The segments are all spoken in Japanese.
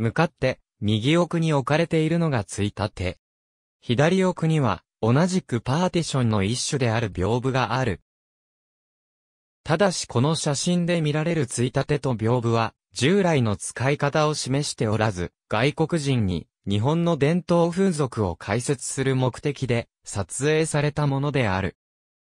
向かって、右奥に置かれているのがついた手。左奥には、同じくパーティションの一種である屏風がある。ただしこの写真で見られるついたてと屏風は、従来の使い方を示しておらず、外国人に日本の伝統風俗を解説する目的で撮影されたものである。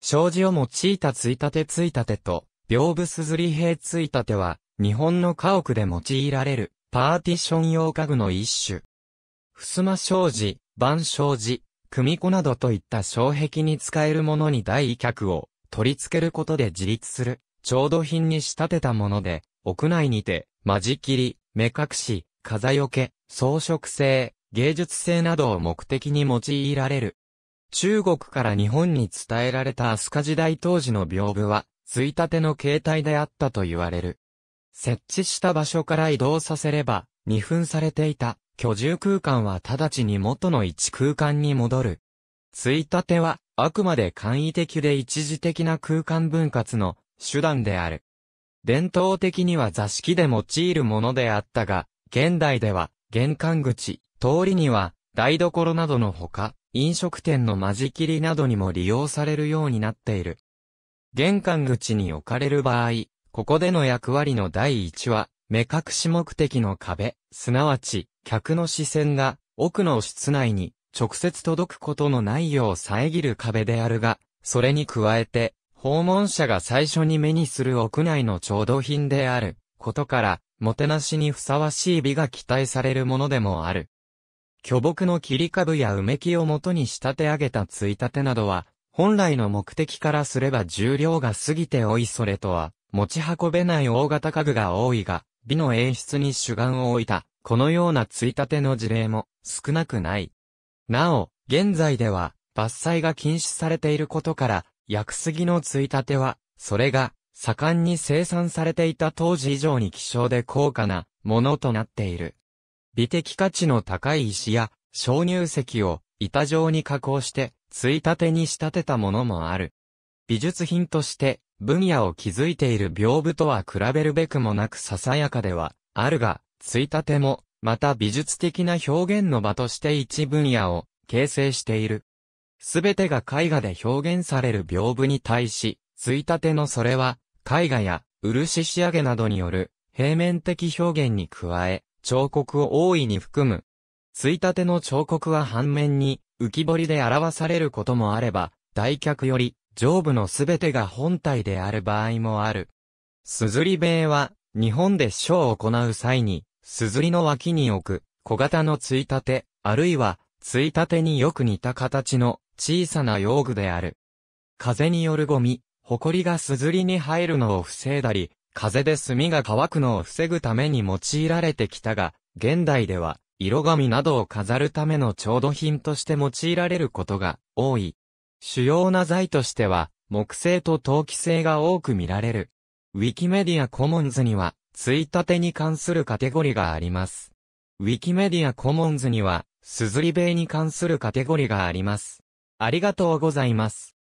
障子を用いたついたてついたてと、屏風すずり平ついたては、日本の家屋で用いられるパーティション用家具の一種。襖障子、板障子、組子などといった障壁に使えるものに第位脚を取り付けることで自立する、調度品に仕立てたもので、屋内にて、間仕切り、目隠し、風よけ、装飾性、芸術性などを目的に用いられる。中国から日本に伝えられた飛鳥時代当時の屏風は、ついたての形態であったと言われる。設置した場所から移動させれば、二分されていた居住空間は直ちに元の一空間に戻る。ついたては、あくまで簡易的で一時的な空間分割の手段である。伝統的には座敷で用いるものであったが、現代では、玄関口、通りには、台所などのほか、飲食店の間仕切りなどにも利用されるようになっている。玄関口に置かれる場合、ここでの役割の第一は、目隠し目的の壁、すなわち、客の視線が、奥の室内に、直接届くことのないよう遮る壁であるが、それに加えて、訪問者が最初に目にする屋内の調度品である、ことから、もてなしにふさわしい美が期待されるものでもある。巨木の切り株や梅木を元に仕立て上げたついたてなどは、本来の目的からすれば重量が過ぎておいそれとは、持ち運べない大型家具が多いが、美の演出に主眼を置いた、このようなついたての事例も少なくない。なお、現在では、伐採が禁止されていることから、薬杉のついたては、それが、盛んに生産されていた当時以上に希少で高価なものとなっている。美的価値の高い石や鍾乳石を板状に加工して、ついたてに仕立てたものもある。美術品として分野を築いている屏風とは比べるべくもなくささやかでは、あるが、ついたても、また美術的な表現の場として一分野を形成している。すべてが絵画で表現される屏風に対し、ついたてのそれは、絵画や漆仕上げなどによる平面的表現に加え、彫刻を大いに含む。ついたての彫刻は反面に浮き彫りで表されることもあれば、大脚より上部のすべてが本体である場合もある。すずり塀は、日本で書を行う際に、すずりの脇に置く、小型のついたて、あるいは、ついたてによく似た形の小さな用具である。風によるゴミ、埃がすずりに入るのを防いだり、風で炭が乾くのを防ぐために用いられてきたが、現代では、色紙などを飾るための調度品として用いられることが多い。主要な材としては、木製と陶器製が多く見られる。ウィキメディアコモンズには、ついたてに関するカテゴリがあります。ウィキメディアコモンズには、すずり塀に関するカテゴリがあります。ありがとうございます。